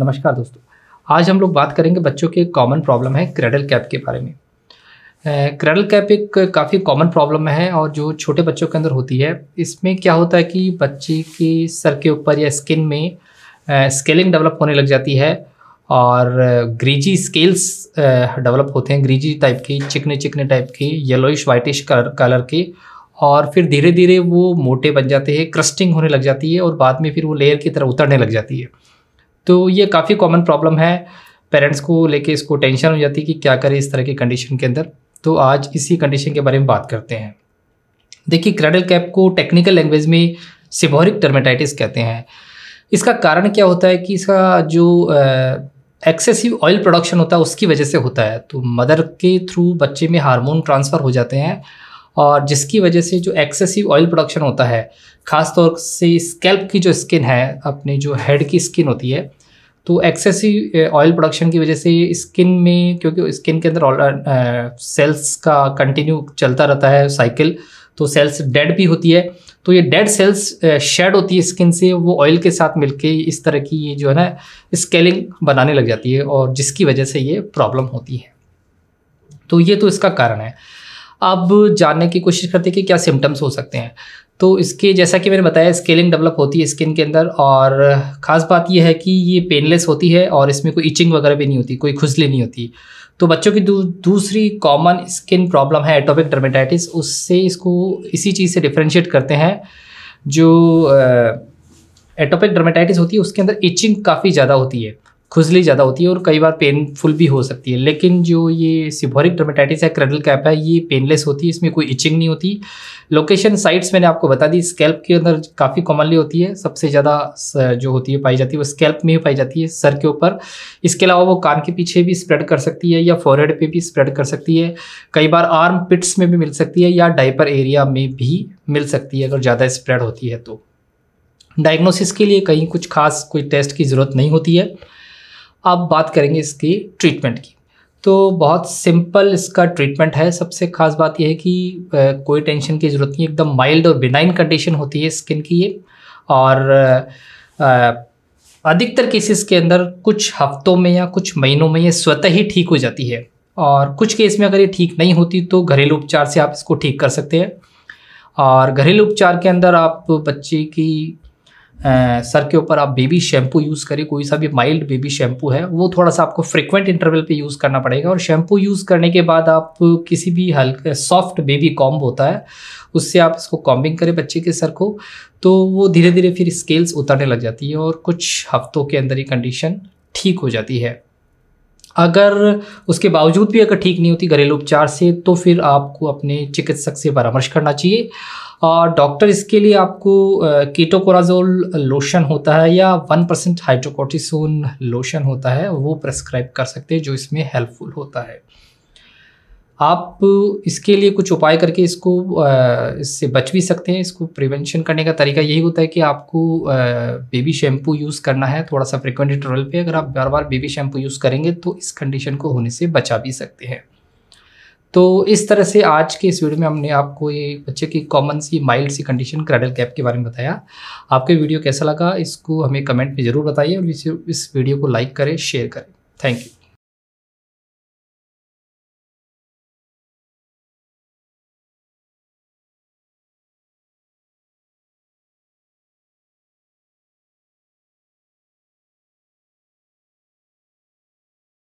नमस्कार दोस्तों आज हम लोग बात करेंगे बच्चों के कॉमन प्रॉब्लम है क्रेडल कैप के बारे में क्रेडल कैप एक काफ़ी कॉमन प्रॉब्लम है और जो छोटे बच्चों के अंदर होती है इसमें क्या होता है कि बच्चे के सर के ऊपर या स्किन में स्केलिंग डेवलप होने लग जाती है और ग्रीजी स्केल्स डेवलप होते हैं ग्रीजी टाइप के चिकने चिकने टाइप के येलोइश वाइटिश कलर कलर के और फिर धीरे धीरे वो मोटे बन जाते हैं क्रस्टिंग होने लग जाती है और बाद में फिर वो लेयर की तरह उतरने लग जाती है तो ये काफ़ी कॉमन प्रॉब्लम है पेरेंट्स को लेके इसको टेंशन हो जाती है कि क्या करें इस तरह की कंडीशन के अंदर तो आज इसी कंडीशन के बारे में बात करते हैं देखिए क्रेडल कैप को टेक्निकल लैंग्वेज में सिबोरिक टर्मेटाइटिस कहते हैं इसका कारण क्या होता है कि इसका जो एक्सेसिव ऑयल प्रोडक्शन होता है उसकी वजह से होता है तो मदर के थ्रू बच्चे में हार्मोन ट्रांसफ़र हो जाते हैं और जिसकी वजह से जो एक्सेसिव ऑयल प्रोडक्शन होता है ख़ास तौर से स्कैल्प की जो स्किन है अपने जो हेड की स्किन होती है तो एक्सेसिव ऑयल प्रोडक्शन की वजह से स्किन में क्योंकि स्किन के अंदर सेल्स का कंटिन्यू चलता रहता है साइकिल तो सेल्स डेड भी होती है तो ये डेड सेल्स शेड होती है स्किन से वो ऑयल के साथ मिलके इस तरह की ये जो है ना स्केलिंग बनाने लग जाती है और जिसकी वजह से ये प्रॉब्लम होती है तो ये तो इसका कारण है अब जानने की कोशिश करते हैं कि क्या सिम्टम्स हो सकते हैं तो इसके जैसा कि मैंने बताया स्केलिंग डेवलप होती है स्किन के अंदर और ख़ास बात यह है कि ये पेनलेस होती है और इसमें कोई इचिंग वगैरह भी नहीं होती कोई खुजली नहीं होती तो बच्चों की दू, दूसरी कॉमन स्किन प्रॉब्लम है एटोपिक डर्मेटाइटिस उससे इसको इसी चीज़ से डिफ्रेंशिएट करते हैं जो एटोपिक डर्मेटाइटिस होती है उसके अंदर इचिंग काफ़ी ज़्यादा होती है खुजली ज़्यादा होती है और कई बार पेनफुल भी हो सकती है लेकिन जो ये सिफोरिक डर्मेटाइटिस है क्रेडल कैप है ये पेनलेस होती है इसमें कोई इचिंग नहीं होती लोकेशन साइट्स मैंने आपको बता दी स्कैल्प के अंदर काफ़ी कॉमनली होती है सबसे ज़्यादा जो होती है पाई जाती है वो स्कैल्प में ही पाई जाती है सर के ऊपर इसके अलावा वो कान के पीछे भी स्प्रेड कर सकती है या फॉरहेड पर भी स्प्रेड कर सकती है कई बार आर्म पिट्स में भी मिल सकती है या डाइपर एरिया में भी मिल सकती है अगर ज़्यादा स्प्रेड होती है तो डायग्नोसिस के लिए कहीं कुछ खास कोई टेस्ट की ज़रूरत नहीं होती है अब बात करेंगे इसकी ट्रीटमेंट की तो बहुत सिंपल इसका ट्रीटमेंट है सबसे खास बात यह है कि कोई टेंशन की ज़रूरत नहीं एकदम माइल्ड और बिनाइन कंडीशन होती है स्किन की ये और अधिकतर केसेस के अंदर कुछ हफ्तों में या कुछ महीनों में ये स्वतः ही ठीक हो जाती है और कुछ केस में अगर ये ठीक नहीं होती तो घरेलू उपचार से आप इसको ठीक कर सकते हैं और घरेलू उपचार के अंदर आप बच्चे की सर के ऊपर आप बेबी शैम्पू यूज़ करें कोई सा भी माइल्ड बेबी शैम्पू है वो थोड़ा सा आपको फ्रिक्वेंट इंटरवल पे यूज़ करना पड़ेगा और शैम्पू यूज़ करने के बाद आप किसी भी हल्के सॉफ्ट बेबी कॉम्ब होता है उससे आप इसको कॉम्बिंग करें बच्चे के सर को तो वो धीरे धीरे फिर स्केल्स उतरने लग जाती है और कुछ हफ्तों के अंदर ये कंडीशन ठीक हो जाती है अगर उसके बावजूद भी अगर ठीक नहीं होती घरेलू उपचार से तो फिर आपको अपने चिकित्सक से परामर्श करना चाहिए और डॉक्टर इसके लिए आपको कीटोकोराजोल लोशन होता है या वन परसेंट हाइड्रोकोटिसोन लोशन होता है वो प्रेस्क्राइब कर सकते हैं जो इसमें हेल्पफुल होता है आप इसके लिए कुछ उपाय करके इसको इससे बच भी सकते हैं इसको प्रिवेंशन करने का तरीका यही होता है कि आपको बेबी शैम्पू यूज़ करना है थोड़ा सा फ्रिक्वेंट इंटरवल पे अगर आप बार बार बेबी शैम्पू यूज़ करेंगे तो इस कंडीशन को होने से बचा भी सकते हैं तो इस तरह से आज के इस वीडियो में हमने आपको ये बच्चे की कॉमन सी माइल्ड सी कंडीशन क्रेडल कैप के बारे में बताया आपको वीडियो कैसा लगा इसको हमें कमेंट में ज़रूर बताइए और इस वीडियो को लाइक करें शेयर करें थैंक यू